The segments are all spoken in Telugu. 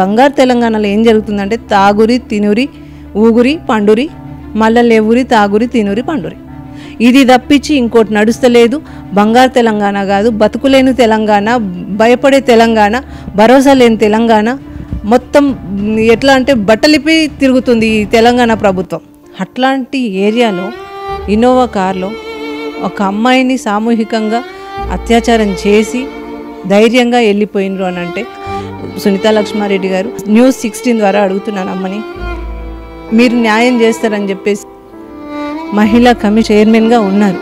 బంగారు తెలంగాణలో ఏం జరుగుతుందంటే తాగురి తినురి ఊగురి పండురి మళ్ళా లేవురి తాగురి తినురి పండురి ఇది తప్పించి ఇంకోటి నడుస్తలేదు బంగారు తెలంగాణ కాదు బతుకులేని తెలంగాణ భయపడే తెలంగాణ భరోసా లేని తెలంగాణ మొత్తం ఎట్లా అంటే బట్టలిపి తిరుగుతుంది ఈ తెలంగాణ ప్రభుత్వం అట్లాంటి ఏరియాలో ఇన్నోవా కార్లో ఒక అమ్మాయిని సామూహికంగా అత్యాచారం చేసి ధైర్యంగా వెళ్ళిపోయినరు అని అంటే సునీత లక్ష్మారెడ్డి గారు న్యూస్ సిక్స్టీన్ ద్వారా అడుగుతున్నాను అమ్మని మీరు న్యాయం చేస్తారని చెప్పేసి మహిళా కమి చైర్మన్గా ఉన్నారు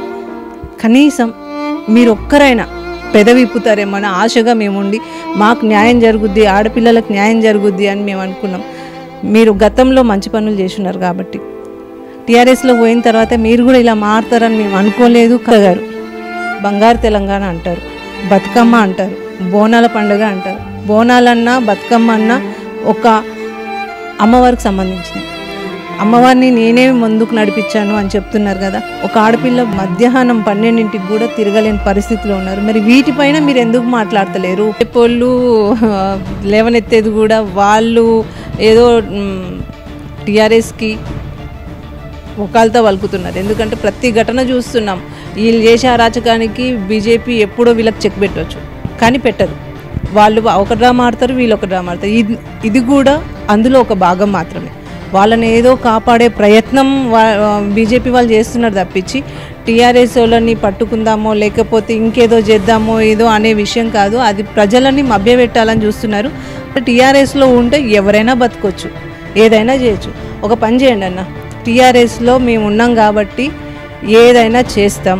కనీసం మీరు ఒక్కరైనా పెదవిప్పుతారేమో అని ఆశగా మేముండి మాకు న్యాయం జరుగుద్ది ఆడపిల్లలకు న్యాయం జరుగుద్ది అని మేము అనుకున్నాం మీరు గతంలో మంచి పనులు చేస్తున్నారు కాబట్టి టీఆర్ఎస్లో పోయిన తర్వాత మీరు కూడా ఇలా మారుతారని మేము అనుకోలేదు కగారు బంగారు తెలంగాణ అంటారు బతుకమ్మ అంటారు బోనాల పండుగ అంటారు బోనాలన్నా బతుకమ్మ అన్నా ఒక అమ్మవారికి సంబంధించిన అమ్మవారిని నేనే ముందుకు నడిపించాను అని చెప్తున్నారు కదా ఒక ఆడపిల్ల మధ్యాహ్నం పన్నెండింటికి కూడా తిరగలేని పరిస్థితిలో ఉన్నారు మరి వీటిపైన మీరు ఎందుకు మాట్లాడతలేరు వాళ్ళు లేవనెత్తేది కూడా వాళ్ళు ఏదో టీఆర్ఎస్కి ముఖాలతో వలుకుతున్నారు ఎందుకంటే ప్రతి ఘటన చూస్తున్నాం వీళ్ళు చేసే అరాచకానికి బీజేపీ ఎప్పుడో వీళ్ళకి చెక్ పెట్టవచ్చు కానీ పెట్టదు వాళ్ళు ఒక డ్రామా ఆడతారు వీళ్ళు ఒక డ్రామా ఆడతారు ఇది ఇది కూడా అందులో ఒక భాగం మాత్రమే వాళ్ళని ఏదో కాపాడే ప్రయత్నం బీజేపీ వాళ్ళు చేస్తున్నారు తప్పించి టీఆర్ఎస్ వాళ్ళని పట్టుకుందామో లేకపోతే ఇంకేదో చేద్దామో ఏదో అనే విషయం కాదు అది ప్రజలని మభ్యపెట్టాలని చూస్తున్నారు టీఆర్ఎస్లో ఉంటే ఎవరైనా బతకొచ్చు ఏదైనా చేయొచ్చు ఒక పని చేయండి అన్న టీఆర్ఎస్లో మేము ఉన్నాం కాబట్టి ఏదైనా చేస్తాం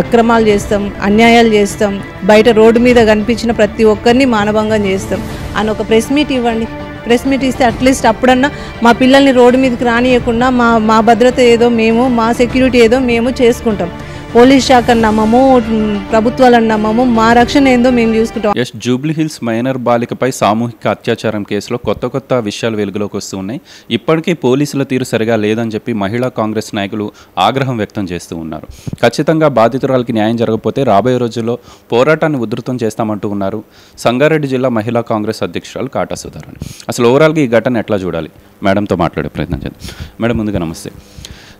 అక్రమాలు చేస్తాం అన్యాయాలు చేస్తాం బయట రోడ్డు మీద కనిపించిన ప్రతి ఒక్కరిని మానభంగం చేస్తాం అని ఒక ప్రెస్ మీట్ ఇవ్వండి ప్రెస్ మీట్ ఇస్తే అట్లీస్ట్ అప్పుడన్నా మా పిల్లల్ని రోడ్డు మీదకి రానియకుండా మా మా భద్రత ఏదో మేము మా సెక్యూరిటీ ఏదో మేము చేసుకుంటాం పోలీస్ శాఖ నమ్మము ప్రభుత్వాలను నమ్మము మా రక్షణ ఏందో మేము చూసుకుంటాం ఎస్ జూబ్లీ హిల్స్ మైనర్ బాలికపై సామూహిక అత్యాచారం కేసులో కొత్త కొత్త విషయాలు వెలుగులోకి వస్తూ ఉన్నాయి ఇప్పటికీ పోలీసుల తీరు సరిగా లేదని చెప్పి మహిళా కాంగ్రెస్ నాయకులు ఆగ్రహం వ్యక్తం చేస్తూ ఉన్నారు ఖచ్చితంగా బాధితురాలకి న్యాయం జరగకపోతే రాబోయే రోజుల్లో పోరాటాన్ని ఉధృతం చేస్తామంటూ ఉన్నారు సంగారెడ్డి జిల్లా మహిళా కాంగ్రెస్ అధ్యక్షురాలు కాటా సుధారాణి అసలు ఓవరాల్గా ఈ ఘటన ఎట్లా చూడాలి మేడంతో మాట్లాడే ప్రయత్నం చేద్దాం మేడం ముందుగా నమస్తే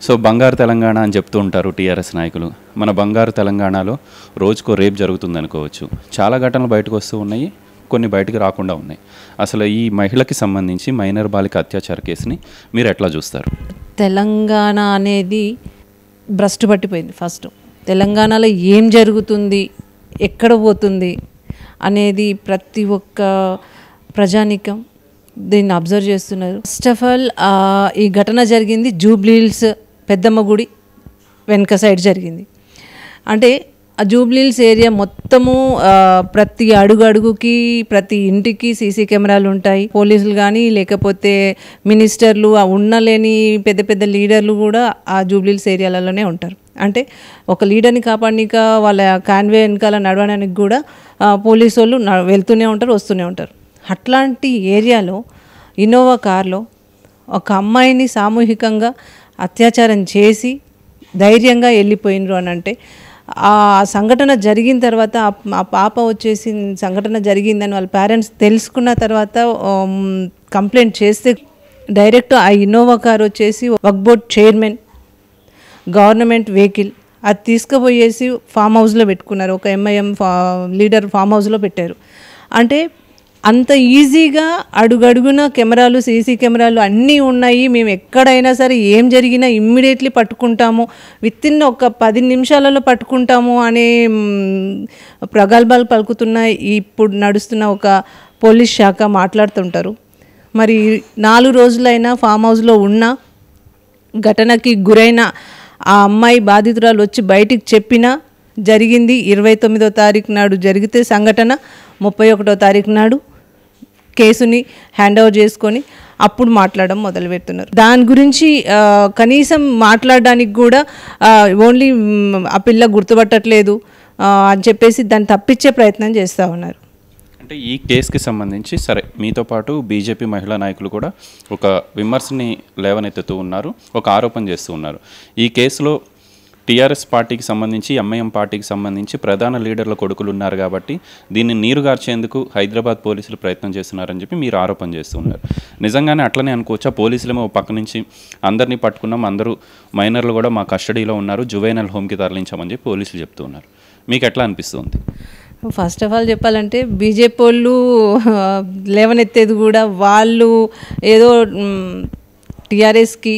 సో బంగారు తెలంగాణ అని చెప్తూ ఉంటారు టీఆర్ఎస్ నాయకులు మన బంగారు తెలంగాణలో రోజుకో రేపు జరుగుతుంది అనుకోవచ్చు చాలా ఘటనలు బయటకు వస్తూ ఉన్నాయి కొన్ని బయటకు రాకుండా ఉన్నాయి అసలు ఈ మహిళకి సంబంధించి మైనర్ బాలిక అత్యాచార కేసుని మీరు ఎట్లా చూస్తారు తెలంగాణ అనేది భ్రష్టు పట్టిపోయింది ఫస్ట్ తెలంగాణలో ఏం జరుగుతుంది ఎక్కడ పోతుంది అనేది ప్రతి ఒక్క ప్రజానికం దీన్ని అబ్జర్వ్ చేస్తున్నారు ఫస్ట్ ఆఫ్ ఆల్ ఈ ఘటన జరిగింది జూబ్లీల్స్ పెద్దమ్మ గుడి వెనక సైడ్ జరిగింది అంటే ఆ జూబ్లీల్స్ ఏరియా మొత్తము ప్రతి అడుగు అడుగుకి ప్రతి ఇంటికి సీసీ కెమెరాలు ఉంటాయి పోలీసులు కానీ లేకపోతే మినిస్టర్లు ఆ ఉన్నలేని పెద్ద పెద్ద లీడర్లు కూడా ఆ జూబ్లీల్స్ ఏరియాలలోనే ఉంటారు అంటే ఒక లీడర్ని కాపాడినాక వాళ్ళ కాన్వే వెనకాల నడవడానికి కూడా పోలీసు వాళ్ళు వెళ్తూనే ఉంటారు వస్తూనే ఉంటారు అట్లాంటి ఏరియాలో ఇన్నోవా కార్లో ఒక అమ్మాయిని సామూహికంగా అత్యాచారం చేసి ధైర్యంగా వెళ్ళిపోయినరు అని అంటే ఆ సంఘటన జరిగిన తర్వాత ఆ పాప వచ్చేసి సంఘటన జరిగిందని వాళ్ళ పేరెంట్స్ తెలుసుకున్న తర్వాత కంప్లైంట్ చేస్తే డైరెక్ట్ ఆ ఇన్నోవా కార్ వచ్చేసి వక్ బోర్డ్ చైర్మన్ గవర్నమెంట్ వెహికల్ అది తీసుకుపోయేసి ఫామ్ హౌస్లో పెట్టుకున్నారు ఒక ఎంఐఎం ఫా లీడర్ ఫామ్ హౌస్లో పెట్టారు అంటే అంత ఈజీగా అడుగడుగున కెమెరాలు సీసీ కెమెరాలు అన్నీ ఉన్నాయి మేము ఎక్కడైనా సరే ఏం జరిగినా ఇమ్మీడియట్లీ పట్టుకుంటాము విత్ ఇన్ ఒక పది నిమిషాలలో పట్టుకుంటాము అనే ప్రగల్భాలు పలుకుతున్న ఇప్పుడు నడుస్తున్న ఒక పోలీస్ శాఖ మాట్లాడుతుంటారు మరి నాలుగు రోజులైనా ఫామ్ హౌస్లో ఉన్న ఘటనకి గురైన ఆ అమ్మాయి బాధితురాలు వచ్చి బయటికి చెప్పినా జరిగింది ఇరవై తొమ్మిదో తారీఖు నాడు జరిగితే సంఘటన ముప్పై ఒకటో తారీఖు నాడు కేసుని హ్యాండ్ ఓవర్ చేసుకొని అప్పుడు మాట్లాడడం మొదలు పెడుతున్నారు దాని గురించి కనీసం మాట్లాడడానికి కూడా ఓన్లీ ఆ పిల్ల గుర్తుపట్టట్లేదు అని చెప్పేసి దాన్ని తప్పించే ప్రయత్నం చేస్తూ ఉన్నారు అంటే ఈ కేసుకి సంబంధించి సరే మీతో పాటు బీజేపీ మహిళా నాయకులు కూడా ఒక విమర్శని లేవనెత్తుతూ ఉన్నారు ఒక ఆరోపణ చేస్తూ ఉన్నారు ఈ కేసులో టీఆర్ఎస్ పార్టీకి సంబంధించి ఎంఐఎం పార్టీకి సంబంధించి ప్రధాన లీడర్ల కొడుకులు ఉన్నారు కాబట్టి దీన్ని నీరుగార్చేందుకు హైదరాబాద్ పోలీసులు ప్రయత్నం చేస్తున్నారని చెప్పి మీరు ఆరోపణ చేస్తున్నారు నిజంగానే అట్లనే అనుకోవచ్చా పోలీసులేమో పక్క నుంచి అందరినీ పట్టుకున్నాం అందరూ మైనర్లు కూడా మా కస్టడీలో ఉన్నారు జువైనల్ హోమ్కి తరలించామని చెప్పి పోలీసులు చెప్తున్నారు మీకు ఎట్లా అనిపిస్తుంది ఫస్ట్ ఆఫ్ ఆల్ చెప్పాలంటే బీజేపీ వాళ్ళు లేవనెత్తేది కూడా వాళ్ళు ఏదో టీఆర్ఎస్కి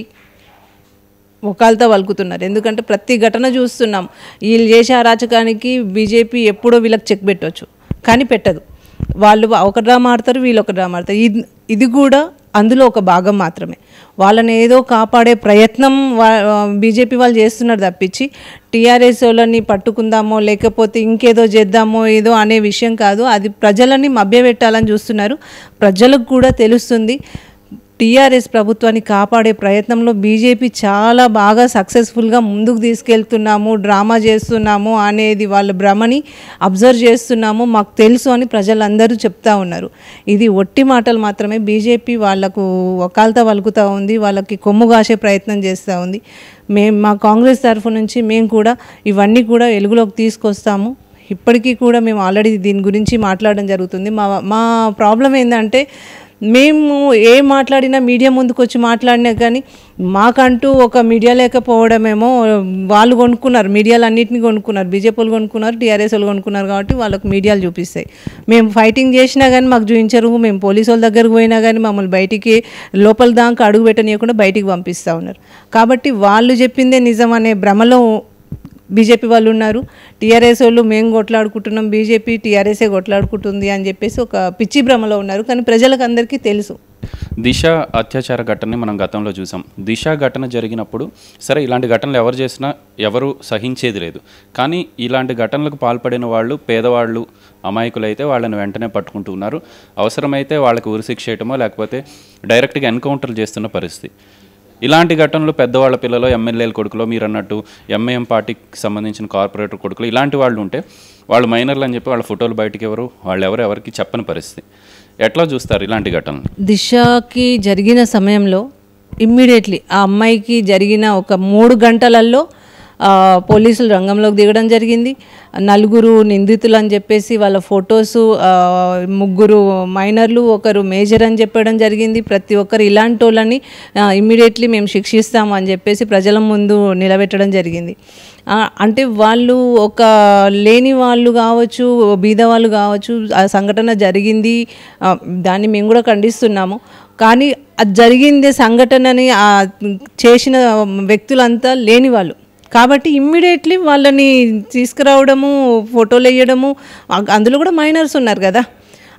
ముఖాలతో వలుకుతున్నారు ఎందుకంటే ప్రతి ఘటన చూస్తున్నాం వీళ్ళు చేసే అరాచకానికి బీజేపీ ఎప్పుడో వీళ్ళకి చెక్ పెట్టవచ్చు కానీ పెట్టదు వాళ్ళు ఒక డ్రా ఆడతారు వీళ్ళు ఒక డ్రామా ఆడతారు ఇది ఇది కూడా అందులో ఒక భాగం మాత్రమే వాళ్ళని ఏదో కాపాడే ప్రయత్నం బీజేపీ వాళ్ళు చేస్తున్నారు తప్పించి టీఆర్ఎస్ వాళ్ళని పట్టుకుందామో లేకపోతే ఇంకేదో చేద్దామో ఏదో అనే విషయం కాదు అది ప్రజలని మభ్యపెట్టాలని చూస్తున్నారు ప్రజలకు కూడా తెలుస్తుంది టీఆర్ఎస్ ప్రభుత్వాన్ని కాపాడే ప్రయత్నంలో బీజేపీ చాలా బాగా సక్సెస్ఫుల్గా ముందుకు తీసుకెళ్తున్నాము డ్రామా చేస్తున్నాము అనేది వాళ్ళ భ్రమని అబ్జర్వ్ చేస్తున్నాము మాకు తెలుసు అని ప్రజలందరూ చెప్తా ఉన్నారు ఇది ఒట్టి మాటలు మాత్రమే బీజేపీ వాళ్లకు ఒకళ్ళతో వలుకుతూ ఉంది వాళ్ళకి కొమ్ము కాసే ప్రయత్నం చేస్తూ ఉంది మేము మా కాంగ్రెస్ తరఫు నుంచి మేము కూడా ఇవన్నీ కూడా వెలుగులోకి తీసుకొస్తాము ఇప్పటికీ కూడా మేము ఆల్రెడీ దీని గురించి మాట్లాడడం జరుగుతుంది మా మా ప్రాబ్లం ఏంటంటే మేము ఏం మాట్లాడినా మీడియా ముందుకు వచ్చి మాట్లాడినా కానీ మాకంటూ ఒక మీడియా లేకపోవడమేమో వాళ్ళు కొనుక్కున్నారు మీడియాలు అన్నింటినీ కొనుక్కున్నారు బీజేపీలు కొనుక్కున్నారు టీఆర్ఎస్ వాళ్ళు కొనుక్కున్నారు కాబట్టి వాళ్ళకు మీడియాలు చూపిస్తాయి మేము ఫైటింగ్ చేసినా కానీ మాకు చూపించరు మేము పోలీసు వాళ్ళ దగ్గరకు పోయినా కానీ మమ్మల్ని బయటికి లోపల దాకా అడుగు పెట్టనీయకుండా బయటికి పంపిస్తూ ఉన్నారు కాబట్టి వాళ్ళు చెప్పిందే నిజం అనే భ్రమలో బీజేపీ వాళ్ళు ఉన్నారు టీఆర్ఎస్ వాళ్ళు మేము కొట్లాడుకుంటున్నాం బీజేపీ టీఆర్ఎస్ఏ కొట్లాడుకుంటుంది అని చెప్పేసి ఒక పిచ్చి భ్రమలో ఉన్నారు కానీ ప్రజలకు అందరికీ తెలుసు దిశ అత్యాచార ఘటనని మనం గతంలో చూసాం దిశ ఘటన జరిగినప్పుడు సరే ఇలాంటి ఘటనలు ఎవరు చేసినా ఎవరు సహించేది లేదు కానీ ఇలాంటి ఘటనలకు పాల్పడిన వాళ్ళు పేదవాళ్ళు అమాయకులైతే వాళ్ళని వెంటనే పట్టుకుంటూ ఉన్నారు అవసరమైతే వాళ్ళకి ఉరిశిక్ష చేయటమో లేకపోతే డైరెక్ట్గా ఎన్కౌంటర్ చేస్తున్న పరిస్థితి ఇలాంటి ఘటనలు పెద్దవాళ్ళ పిల్లలు ఎమ్మెల్యేల కొడుకులు మీరు అన్నట్టు ఎంఐఎం పార్టీకి సంబంధించిన కార్పొరేటర్ కొడుకులు ఇలాంటి వాళ్ళు ఉంటే వాళ్ళు మైనర్లు అని చెప్పి వాళ్ళ ఫోటోలు బయటకు ఎవరు వాళ్ళు ఎవరు ఎవరికి చెప్పని పరిస్థితి ఎట్లా చూస్తారు ఇలాంటి ఘటనలు దిశకి జరిగిన సమయంలో ఇమ్మీడియట్లీ ఆ అమ్మాయికి జరిగిన ఒక మూడు గంటలలో పోలీసులు రంగంలోకి దిగడం జరిగింది నలుగురు నిందితులు అని చెప్పేసి వాళ్ళ ఫొటోస్ ముగ్గురు మైనర్లు ఒకరు మేజర్ అని చెప్పడం జరిగింది ప్రతి ఒక్కరు ఇలాంటి వాళ్ళని ఇమ్మీడియట్లీ మేము శిక్షిస్తాము అని చెప్పేసి ప్రజల ముందు నిలబెట్టడం జరిగింది అంటే వాళ్ళు ఒక లేని వాళ్ళు కావచ్చు బీద వాళ్ళు కావచ్చు ఆ సంఘటన జరిగింది దాన్ని మేము కూడా ఖండిస్తున్నాము కానీ అది జరిగింది సంఘటనని చేసిన వ్యక్తులంతా లేని వాళ్ళు కాబట్టి ఇమ్మీడియట్లీ వాళ్ళని తీసుకురావడము ఫోటోలు వేయడము అందులో కూడా మైనర్స్ ఉన్నారు కదా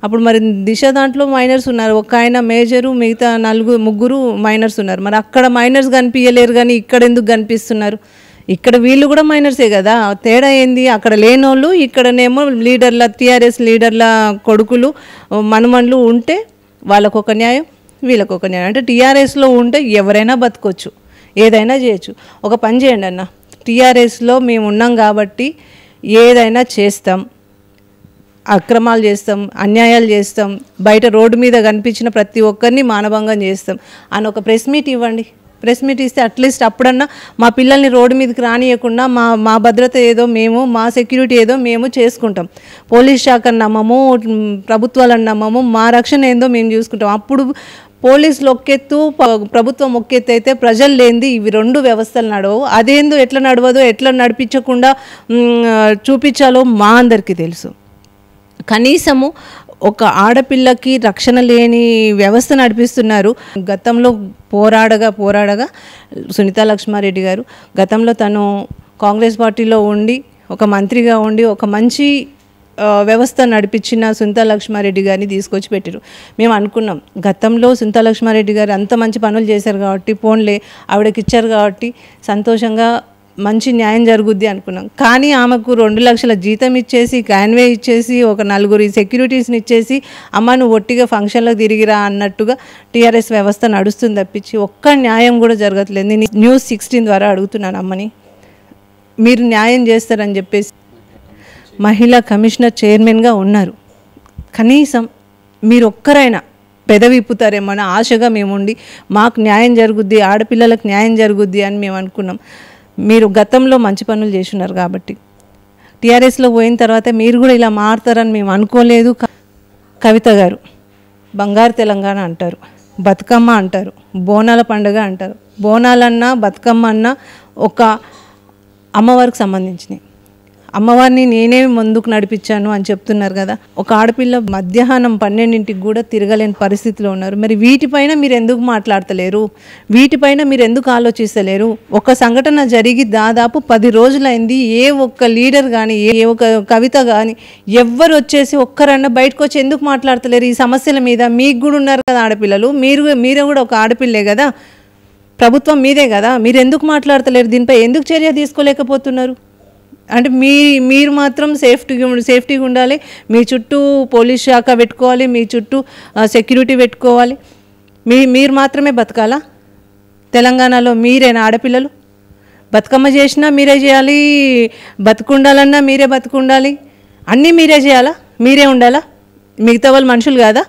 అప్పుడు మరి దిశ దాంట్లో మైనర్స్ ఉన్నారు ఒక ఆయన మేజరు మిగతా నలుగురు ముగ్గురు మైనర్స్ ఉన్నారు మరి అక్కడ మైనర్స్ కనిపించలేరు కానీ ఇక్కడ ఎందుకు కనిపిస్తున్నారు ఇక్కడ వీళ్ళు కూడా మైనర్సే కదా తేడా ఏంది అక్కడ లేనోళ్ళు ఇక్కడనేమో లీడర్ల టీఆర్ఎస్ లీడర్ల కొడుకులు మనమండ్లు ఉంటే వాళ్ళకు ఒక న్యాయం వీళ్ళకు ఒక న్యాయం అంటే టీఆర్ఎస్లో ఉంటే ఎవరైనా బతకొచ్చు ఏదైనా చేయొచ్చు ఒక పని చేయండి అన్న టీఆర్ఎస్లో మేము ఉన్నాం కాబట్టి ఏదైనా చేస్తాం అక్రమాలు చేస్తాం అన్యాయాలు చేస్తాం బయట రోడ్డు మీద కనిపించిన ప్రతి ఒక్కరిని మానభంగం చేస్తాం అని ఒక ప్రెస్ మీట్ ఇవ్వండి ప్రెస్ మీట్ ఇస్తే అట్లీస్ట్ అప్పుడన్నా మా పిల్లల్ని రోడ్డు మీదకి రానియకుండా మా మా భద్రత ఏదో మేము మా సెక్యూరిటీ ఏదో మేము చేసుకుంటాం పోలీస్ శాఖ నమ్మము ప్రభుత్వాలను నమ్మము మా రక్షణ ఏందో మేము చూసుకుంటాం అప్పుడు పోలీసులు ఒక్కెత్తు ప్రభుత్వం ఒక్కెత్తు అయితే ప్రజలు లేనిది ఇవి రెండు వ్యవస్థలు నడవవు అదేందో ఎట్లా నడవదు ఎట్లా నడిపించకుండా చూపించాలో మా అందరికీ తెలుసు కనీసము ఒక ఆడపిల్లకి రక్షణ లేని వ్యవస్థ నడిపిస్తున్నారు గతంలో పోరాడగా పోరాడగా సునీతా లక్ష్మారెడ్డి గారు గతంలో తను కాంగ్రెస్ పార్టీలో ఉండి ఒక మంత్రిగా ఉండి ఒక మంచి వ్యవస్థ నడిపించిన సుంత లక్ష్మారెడ్డి గారిని తీసుకొచ్చి పెట్టారు మేము అనుకున్నాం గతంలో సుంత లక్ష్మారెడ్డి గారు అంత మంచి పనులు చేశారు కాబట్టి ఫోన్లే ఆవిడకి ఇచ్చారు కాబట్టి సంతోషంగా మంచి న్యాయం జరుగుద్ది అనుకున్నాం కానీ ఆమెకు రెండు లక్షల జీతం ఇచ్చేసి క్యాన్వే ఇచ్చేసి ఒక నలుగురి సెక్యూరిటీస్ని ఇచ్చేసి అమ్మను ఒట్టిగా ఫంక్షన్లకు తిరిగిరా అన్నట్టుగా టీఆర్ఎస్ వ్యవస్థ నడుస్తుంది తప్పించి ఒక్క న్యాయం కూడా జరగట్లేదు నేను న్యూస్ సిక్స్టీన్ ద్వారా అడుగుతున్నాను అమ్మని మీరు న్యాయం చేస్తారని చెప్పేసి మహిళా కమిషనర్ చైర్మన్గా ఉన్నారు కనీసం మీరు ఒక్కరైనా అని ఆశగా మేము ఉండి మాకు న్యాయం జరుగుద్ది ఆడపిల్లలకు న్యాయం జరుగుద్ది అని మేము అనుకున్నాం మీరు గతంలో మంచి పనులు చేస్తున్నారు కాబట్టి టీఆర్ఎస్లో పోయిన తర్వాత మీరు కూడా ఇలా మారుతారని మేము అనుకోలేదు కవిత గారు బంగారు తెలంగాణ అంటారు బతుకమ్మ అంటారు బోనాల పండుగ అంటారు బోనాలన్నా బతుకమ్మ అన్నా ఒక అమ్మవారికి సంబంధించినవి అమ్మవారిని నేనే ముందుకు నడిపించాను అని చెప్తున్నారు కదా ఒక ఆడపిల్ల మధ్యాహ్నం పన్నెండింటికి కూడా తిరగలేని పరిస్థితిలో ఉన్నారు మరి వీటిపైన మీరు ఎందుకు మాట్లాడతలేరు వీటిపైన మీరు ఎందుకు ఆలోచిస్తలేరు ఒక సంఘటన జరిగి దాదాపు పది రోజులైంది ఏ ఒక్క లీడర్ కానీ ఏ ఒక కవిత కానీ ఎవ్వరు వచ్చేసి ఒక్కరన్నా బయటకు వచ్చి ఎందుకు మాట్లాడతలేరు ఈ సమస్యల మీద మీకు కూడా ఉన్నారు కదా ఆడపిల్లలు మీరు మీరు కూడా ఒక ఆడపిల్లే కదా ప్రభుత్వం మీదే కదా మీరు ఎందుకు మాట్లాడతలేరు దీనిపై ఎందుకు చర్య తీసుకోలేకపోతున్నారు అంటే మీ మీరు మాత్రం సేఫ్టీగా సేఫ్టీగా ఉండాలి మీ చుట్టూ పోలీస్ శాఖ పెట్టుకోవాలి మీ చుట్టూ సెక్యూరిటీ పెట్టుకోవాలి మీ మీరు మాత్రమే బతకాలా తెలంగాణలో మీరేనా ఆడపిల్లలు బతుకమ్మ చేసినా మీరే చేయాలి బతుకుండాలన్నా మీరే బతుకుండాలి అన్నీ మీరే చేయాలా మీరే ఉండాలా మిగతా వాళ్ళు మనుషులు కాదా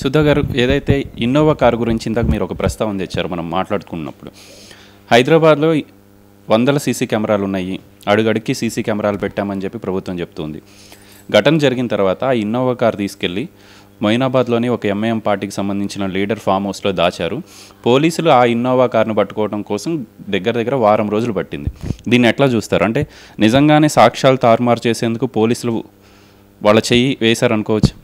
సుధా గారు ఏదైతే ఇన్నోవా కారు గురించి ఇందాక మీరు ఒక ప్రస్తావన తెచ్చారు మనం మాట్లాడుకున్నప్పుడు హైదరాబాద్లో వందల సీసీ కెమెరాలు ఉన్నాయి అడుగడికి సీసీ కెమెరాలు పెట్టామని చెప్పి ప్రభుత్వం చెప్తుంది ఘటన జరిగిన తర్వాత ఆ ఇన్నోవా కార్ తీసుకెళ్ళి మొయినాబాద్లోని ఒక ఎంఐఎం పార్టీకి సంబంధించిన లీడర్ ఫామ్ హౌస్లో దాచారు పోలీసులు ఆ ఇన్నోవా కార్ను పట్టుకోవడం కోసం దగ్గర దగ్గర వారం రోజులు పట్టింది దీన్ని ఎట్లా చూస్తారు అంటే నిజంగానే సాక్ష్యాలు తారుమారు చేసేందుకు పోలీసులు వాళ్ళ చెయ్యి వేశారనుకోవచ్చు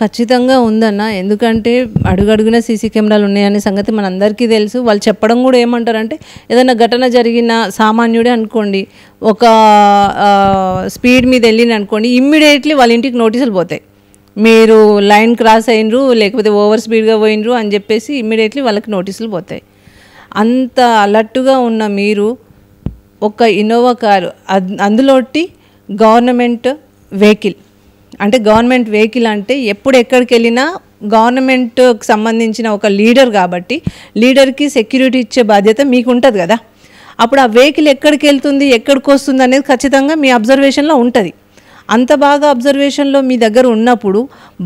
ఖచ్చితంగా ఉందన్న ఎందుకంటే అడుగడుగున సీసీ కెమెరాలు ఉన్నాయనే సంగతి మనందరికీ తెలుసు వాళ్ళు చెప్పడం కూడా ఏమంటారంటే ఏదైనా ఘటన జరిగిన సామాన్యుడే అనుకోండి ఒక స్పీడ్ మీద వెళ్ళిన అనుకోండి ఇమ్మీడియట్లీ వాళ్ళ ఇంటికి నోటీసులు పోతాయి మీరు లైన్ క్రాస్ అయినరు లేకపోతే ఓవర్ స్పీడ్గా పోయినరు అని చెప్పేసి ఇమ్మీడియట్లీ వాళ్ళకి నోటీసులు పోతాయి అంత అలర్ట్గా ఉన్న మీరు ఒక ఇన్నోవా కారు అందులోటి గవర్నమెంట్ వెహికల్ అంటే గవర్నమెంట్ వెహికల్ అంటే ఎప్పుడు ఎక్కడికి వెళ్ళినా గవర్నమెంట్కి సంబంధించిన ఒక లీడర్ కాబట్టి లీడర్కి సెక్యూరిటీ ఇచ్చే బాధ్యత మీకు ఉంటుంది కదా అప్పుడు ఆ వెహికల్ ఎక్కడికి వెళ్తుంది ఎక్కడికి వస్తుంది అనేది ఖచ్చితంగా మీ అబ్జర్వేషన్లో ఉంటుంది అంత బాగా అబ్జర్వేషన్లో మీ దగ్గర ఉన్నప్పుడు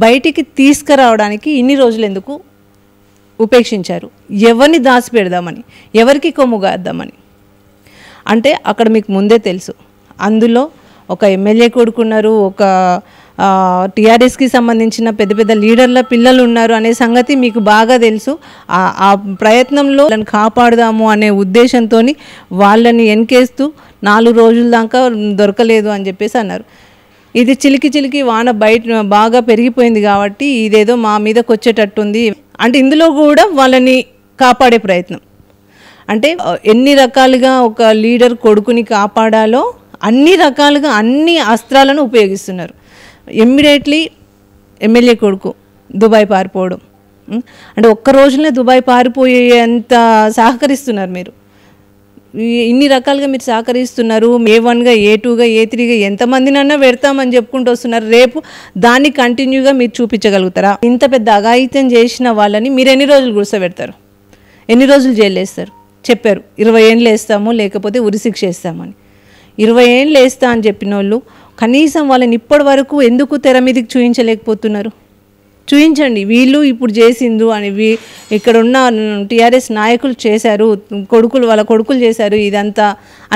బయటికి తీసుకురావడానికి ఇన్ని రోజులు ఎందుకు ఉపేక్షించారు ఎవరిని దాచిపెడదామని ఎవరికి కొమ్ముగాద్దామని అంటే అక్కడ మీకు ముందే తెలుసు అందులో ఒక ఎమ్మెల్యే కొడుకున్నారు ఒక టీఆర్ఎస్కి సంబంధించిన పెద్ద పెద్ద లీడర్ల పిల్లలు ఉన్నారు అనే సంగతి మీకు బాగా తెలుసు ఆ ప్రయత్నంలో వాళ్ళని కాపాడుదాము అనే ఉద్దేశంతో వాళ్ళని ఎన్కేస్తూ నాలుగు రోజుల దాకా దొరకలేదు అని చెప్పేసి అన్నారు ఇది చిలికి చిలికి వాన బయట బాగా పెరిగిపోయింది కాబట్టి ఇదేదో మా మీదకి వచ్చేటట్టుంది అంటే ఇందులో కూడా వాళ్ళని కాపాడే ప్రయత్నం అంటే ఎన్ని రకాలుగా ఒక లీడర్ కొడుకుని కాపాడాలో అన్ని రకాలుగా అన్ని అస్త్రాలను ఉపయోగిస్తున్నారు ఇమ్మీడియట్లీ ఎమ్మెల్యే కొడుకు దుబాయ్ పారిపోవడం అంటే ఒక్క రోజులనే దుబాయ్ పారిపోయేంత సహకరిస్తున్నారు మీరు ఇన్ని రకాలుగా మీరు సహకరిస్తున్నారు ఏ వన్గా ఏ టూగా ఏ త్రీగా ఎంతమందినన్నా పెడతామని చెప్పుకుంటూ వస్తున్నారు రేపు దాన్ని కంటిన్యూగా మీరు చూపించగలుగుతారా ఇంత పెద్ద అఘాయిత్యం చేసిన వాళ్ళని మీరు ఎన్ని రోజులు గుడిసబెడతారు ఎన్ని రోజులు జైలు వేస్తారు చెప్పారు ఇరవై ఏళ్ళు వేస్తాము లేకపోతే ఉరిశిక్ష వేస్తామని ఇరవై ఏళ్ళు వేస్తా అని చెప్పిన వాళ్ళు కనీసం వాళ్ళని ఇప్పటి వరకు ఎందుకు తెర మీదకి చూపించలేకపోతున్నారు చూపించండి వీళ్ళు ఇప్పుడు చేసిందు అని వీ ఇక్కడ ఉన్న టీఆర్ఎస్ నాయకులు చేశారు కొడుకులు వాళ్ళ కొడుకులు చేశారు ఇదంతా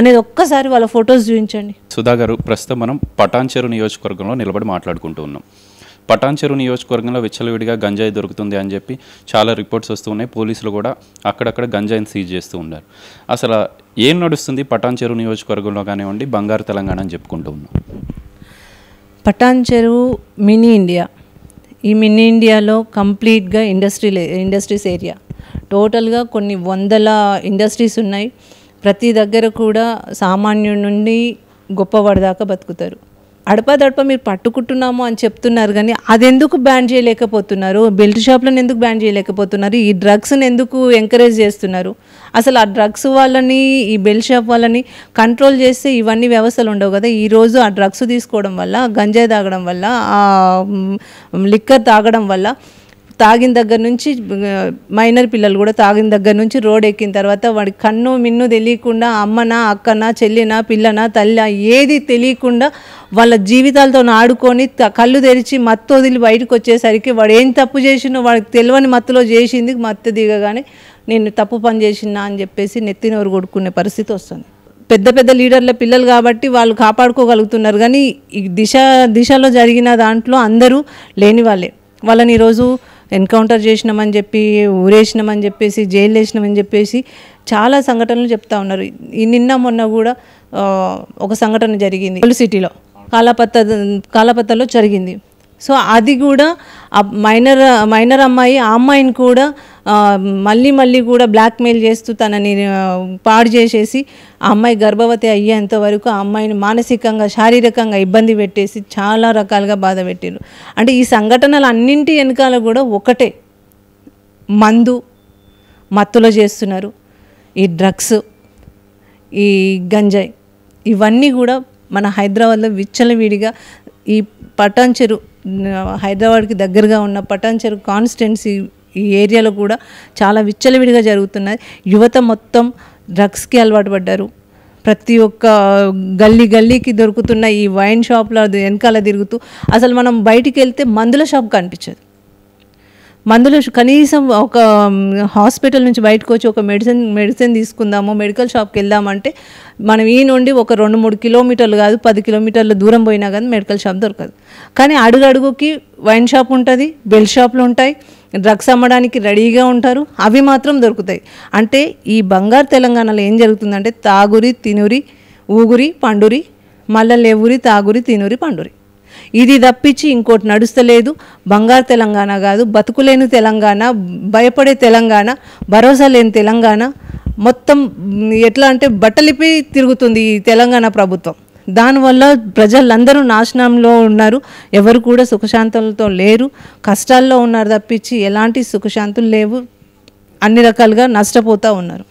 అనేది ఒక్కసారి వాళ్ళ ఫొటోస్ చూపించండి సుధాగారు ప్రస్తుతం మనం పటాన్చెరు నియోజకవర్గంలో నిలబడి మాట్లాడుకుంటూ ఉన్నాం పటాన్చెరు నియోజకవర్గంలో విచ్చలవిడిగా గంజాయి దొరుకుతుంది అని చెప్పి చాలా రిపోర్ట్స్ వస్తూ ఉన్నాయి పోలీసులు కూడా అక్కడక్కడ గంజాయిని సీజ్ చేస్తూ ఉన్నారు అసలు ఏం నడుస్తుంది పటాన్చెరు నియోజకవర్గంలో కానివ్వండి బంగారు తెలంగాణ అని చెప్పుకుంటూ ఉన్నాం పటాన్చెరు మినీ ఇండియా ఈ మినీ ఇండియాలో కంప్లీట్గా ఇండస్ట్రీ ఇండస్ట్రీస్ ఏరియా టోటల్గా కొన్ని వందల ఇండస్ట్రీస్ ఉన్నాయి ప్రతి దగ్గర కూడా సామాన్యుడి నుండి గొప్పవాడి దాకా బతుకుతారు అడపదడప మీరు పట్టుకుంటున్నాము అని చెప్తున్నారు కానీ అది ఎందుకు బ్యాన్ చేయలేకపోతున్నారు బెల్ట్ షాప్లను ఎందుకు బ్యాన్ చేయలేకపోతున్నారు ఈ డ్రగ్స్ని ఎందుకు ఎంకరేజ్ చేస్తున్నారు అసలు ఆ డ్రగ్స్ వాళ్ళని ఈ బెల్ట్ షాప్ వాళ్ళని కంట్రోల్ చేస్తే ఇవన్నీ వ్యవస్థలు ఉండవు కదా ఈరోజు ఆ డ్రగ్స్ తీసుకోవడం వల్ల గంజాయి తాగడం వల్ల లిక్కర్ తాగడం వల్ల తాగిన దగ్గర నుంచి మైనర్ పిల్లలు కూడా తాగిన దగ్గర నుంచి రోడ్ ఎక్కిన తర్వాత వాడి కన్ను మిన్ను తెలియకుండా అమ్మనా అక్కనా చెల్లినా పిల్లనా తల్లి ఏది తెలియకుండా వాళ్ళ జీవితాలతో ఆడుకొని కళ్ళు తెరిచి మత్తు వదిలి బయటకు వచ్చేసరికి వాడు ఏం తప్పు చేసినో వాడికి తెలియని మత్తులో చేసింది మత్తు దిగగానే నేను తప్పు పని చేసినా అని చెప్పేసి నెత్తినోరు కొడుకునే పరిస్థితి వస్తుంది పెద్ద పెద్ద లీడర్ల పిల్లలు కాబట్టి వాళ్ళు కాపాడుకోగలుగుతున్నారు కానీ ఈ దిశ దిశలో జరిగిన దాంట్లో అందరూ లేని వాళ్ళే వాళ్ళని ఈరోజు ఎన్కౌంటర్ చేసినామని చెప్పి ఊరేసినామని చెప్పేసి జైలు వేసినామని చెప్పేసి చాలా సంఘటనలు చెప్తా ఉన్నారు నిన్న మొన్న కూడా ఒక సంఘటన జరిగింది ఒలు సిటీలో కాలపత్త కాలపత్తలో జరిగింది సో అది కూడా మైనర్ మైనర్ అమ్మాయి ఆ అమ్మాయిని కూడా మళ్ళీ మళ్ళీ కూడా బ్లాక్మెయిల్ చేస్తూ తనని పాడు చేసేసి ఆ అమ్మాయి గర్భవతి అయ్యేంత వరకు ఆ అమ్మాయిని మానసికంగా శారీరకంగా ఇబ్బంది పెట్టేసి చాలా రకాలుగా బాధ పెట్టారు అంటే ఈ సంఘటనలు అన్నింటి వెనకాల కూడా ఒకటే మందు మత్తులో చేస్తున్నారు ఈ డ్రగ్స్ ఈ గంజాయి ఇవన్నీ కూడా మన హైదరాబాద్లో విచ్చలవిడిగా ఈ పటాన్చెరు హైదరాబాద్కి దగ్గరగా ఉన్న పటాన్చెరు కాన్స్టెన్సీ ఈ ఏరియాలో కూడా చాలా విచ్చలవిడిగా జరుగుతున్నది యువత మొత్తం డ్రగ్స్కి అలవాటు పడ్డారు ప్రతి ఒక్క గల్లీ గల్లీకి దొరుకుతున్న ఈ వైన్ షాప్లో వెనకాల తిరుగుతూ అసలు మనం బయటికి వెళ్తే మందుల షాప్ కనిపించదు మందులు కనీసం ఒక హాస్పిటల్ నుంచి బయటకు వచ్చి ఒక మెడిసిన్ మెడిసిన్ తీసుకుందాము మెడికల్ షాప్కి వెళ్దామంటే మనం ఈ నుండి ఒక రెండు మూడు కిలోమీటర్లు కాదు పది కిలోమీటర్ల దూరం పోయినా కానీ మెడికల్ షాప్ దొరకదు కానీ అడుగు అడుగుకి వైన్ షాప్ ఉంటుంది బెల్ షాప్లు ఉంటాయి డ్రగ్స్ అమ్మడానికి రెడీగా ఉంటారు అవి మాత్రం దొరుకుతాయి అంటే ఈ బంగారు తెలంగాణలో ఏం జరుగుతుందంటే తాగురి తినురి ఊగురి పండురి మళ్ళా లేవురి తాగురి తినురి పండురి ఇది తప్పించి ఇంకోటి నడుస్తలేదు బంగారు తెలంగాణ కాదు బతుకులేని తెలంగాణ భయపడే తెలంగాణ భరోసా లేని తెలంగాణ మొత్తం ఎట్లా అంటే బట్టలిపి తిరుగుతుంది ఈ తెలంగాణ ప్రభుత్వం దానివల్ల ప్రజలందరూ నాశనంలో ఉన్నారు ఎవరు కూడా సుఖశాంతులతో లేరు కష్టాల్లో ఉన్నారు తప్పించి ఎలాంటి సుఖశాంతులు లేవు అన్ని రకాలుగా నష్టపోతూ ఉన్నారు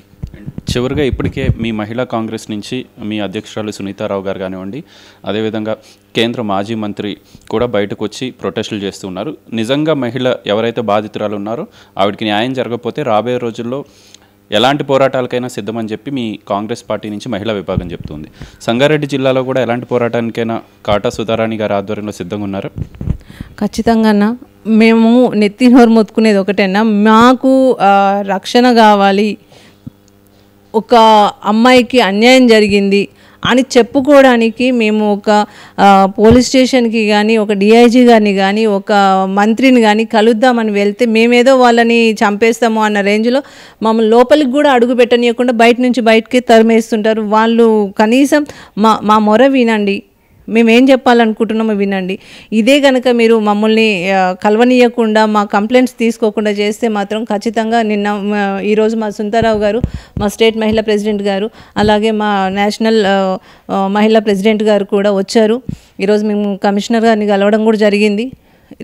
చివరిగా ఇప్పటికే మీ మహిళా కాంగ్రెస్ నుంచి మీ అధ్యక్షురాలు సునీతారావు గారు కానివ్వండి అదేవిధంగా కేంద్ర మాజీ మంత్రి కూడా బయటకు వచ్చి ప్రొటెస్టులు చేస్తూ ఉన్నారు నిజంగా మహిళ ఎవరైతే బాధితురాలు ఉన్నారో ఆవిడకి న్యాయం జరగకపోతే రాబోయే రోజుల్లో ఎలాంటి పోరాటాలకైనా సిద్ధమని చెప్పి మీ కాంగ్రెస్ పార్టీ నుంచి మహిళా విభాగం చెప్తుంది సంగారెడ్డి జిల్లాలో కూడా ఎలాంటి పోరాటానికైనా కాటా సుధారాణి గారి ఆధ్వర్యంలో సిద్ధంగా ఉన్నారు ఖచ్చితంగానా మేము నెత్తి నోరు మొత్తుకునేది ఒకటేనా మాకు రక్షణ కావాలి ఒక అమ్మాయికి అన్యాయం జరిగింది అని చెప్పుకోవడానికి మేము ఒక పోలీస్ స్టేషన్కి కానీ ఒక డిఐజీ గారిని కానీ ఒక మంత్రిని కానీ కలుద్దామని వెళ్తే మేమేదో వాళ్ళని చంపేస్తాము అన్న రేంజ్లో మమ్మల్ని లోపలికి కూడా అడుగు పెట్టనియకుండా బయట నుంచి బయటకే తరిమేస్తుంటారు వాళ్ళు కనీసం మా మా మొర వినండి మేమేం చెప్పాలనుకుంటున్నామో వినండి ఇదే కనుక మీరు మమ్మల్ని కలవనీయకుండా మా కంప్లైంట్స్ తీసుకోకుండా చేస్తే మాత్రం ఖచ్చితంగా నిన్న ఈరోజు మా సుంతారావు గారు మా స్టేట్ మహిళా ప్రెసిడెంట్ గారు అలాగే మా నేషనల్ మహిళా ప్రెసిడెంట్ గారు కూడా వచ్చారు ఈరోజు మేము కమిషనర్ గారిని కలవడం కూడా జరిగింది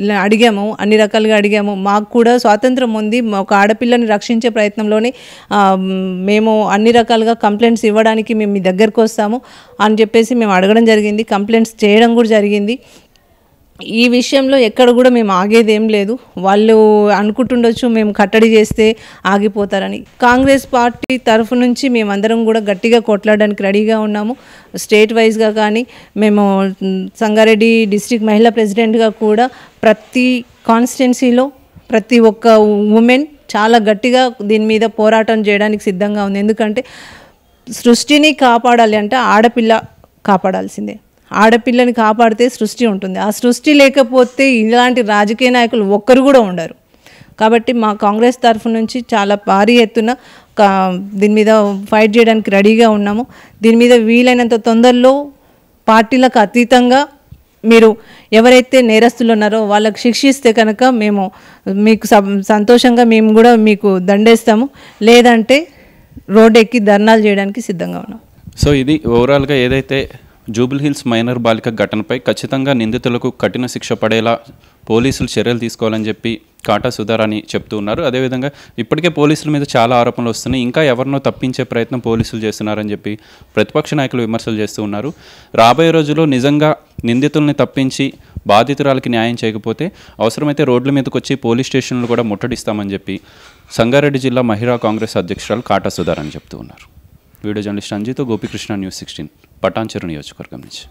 ఇలా అడిగాము అన్ని రకాలుగా అడిగాము మాకు కూడా స్వాతంత్రం ఉంది ఒక ఆడపిల్లని రక్షించే ప్రయత్నంలోనే మేము అన్ని రకాలుగా కంప్లైంట్స్ ఇవ్వడానికి మేము మీ దగ్గరకు వస్తాము అని చెప్పేసి మేము అడగడం జరిగింది కంప్లైంట్స్ చేయడం కూడా జరిగింది ఈ విషయంలో ఎక్కడ కూడా మేము ఆగేదేం లేదు వాళ్ళు అనుకుంటుండొచ్చు మేము కట్టడి చేస్తే ఆగిపోతారని కాంగ్రెస్ పార్టీ తరఫు నుంచి మేమందరం కూడా గట్టిగా కొట్లాడడానికి రెడీగా ఉన్నాము స్టేట్ వైజ్గా కానీ మేము సంగారెడ్డి డిస్టిక్ మహిళా ప్రెసిడెంట్గా కూడా ప్రతి కాన్స్టిట్యున్సీలో ప్రతి ఒక్క ఉమెన్ చాలా గట్టిగా దీని మీద పోరాటం చేయడానికి సిద్ధంగా ఉంది ఎందుకంటే సృష్టిని కాపాడాలి అంటే ఆడపిల్ల కాపాడాల్సిందే ఆడపిల్లని కాపాడితే సృష్టి ఉంటుంది ఆ సృష్టి లేకపోతే ఇలాంటి రాజకీయ నాయకులు ఒక్కరు కూడా ఉండరు కాబట్టి మా కాంగ్రెస్ తరఫు నుంచి చాలా భారీ ఎత్తున దీని మీద ఫైట్ చేయడానికి రెడీగా ఉన్నాము దీని మీద వీలైనంత తొందరలో పార్టీలకు అతీతంగా మీరు ఎవరైతే నేరస్తులు ఉన్నారో వాళ్ళకి శిక్షిస్తే కనుక మేము మీకు సంతోషంగా మేము కూడా మీకు దండేస్తాము లేదంటే రోడ్ ఎక్కి ధర్నాలు చేయడానికి సిద్ధంగా ఉన్నాం సో ఇది ఓవరాల్గా ఏదైతే జూబిల్హిల్స్ మైనర్ బాలిక ఘటనపై ఖచ్చితంగా నిందితులకు కఠిన శిక్ష పడేలా పోలీసులు చర్యలు తీసుకోవాలని చెప్పి కాటా సుధారాని చెప్తూ ఉన్నారు అదేవిధంగా ఇప్పటికే పోలీసుల మీద చాలా ఆరోపణలు వస్తున్నాయి ఇంకా ఎవరినో తప్పించే ప్రయత్నం పోలీసులు చేస్తున్నారని చెప్పి ప్రతిపక్ష నాయకులు విమర్శలు చేస్తూ ఉన్నారు రాబోయే రోజుల్లో నిజంగా నిందితుల్ని తప్పించి బాధితురాలకి న్యాయం చేయకపోతే అవసరమైతే రోడ్ల మీదకి వచ్చి పోలీస్ స్టేషన్లు కూడా ముట్టడిస్తామని చెప్పి సంగారెడ్డి జిల్లా మహిళా కాంగ్రెస్ అధ్యక్షురాలు కాటా సుధారాని చెప్తూ ఉన్నారు video journalist Anjith Gopikrishna news sixteen Patancheru నియోజకవర్గం నుంచి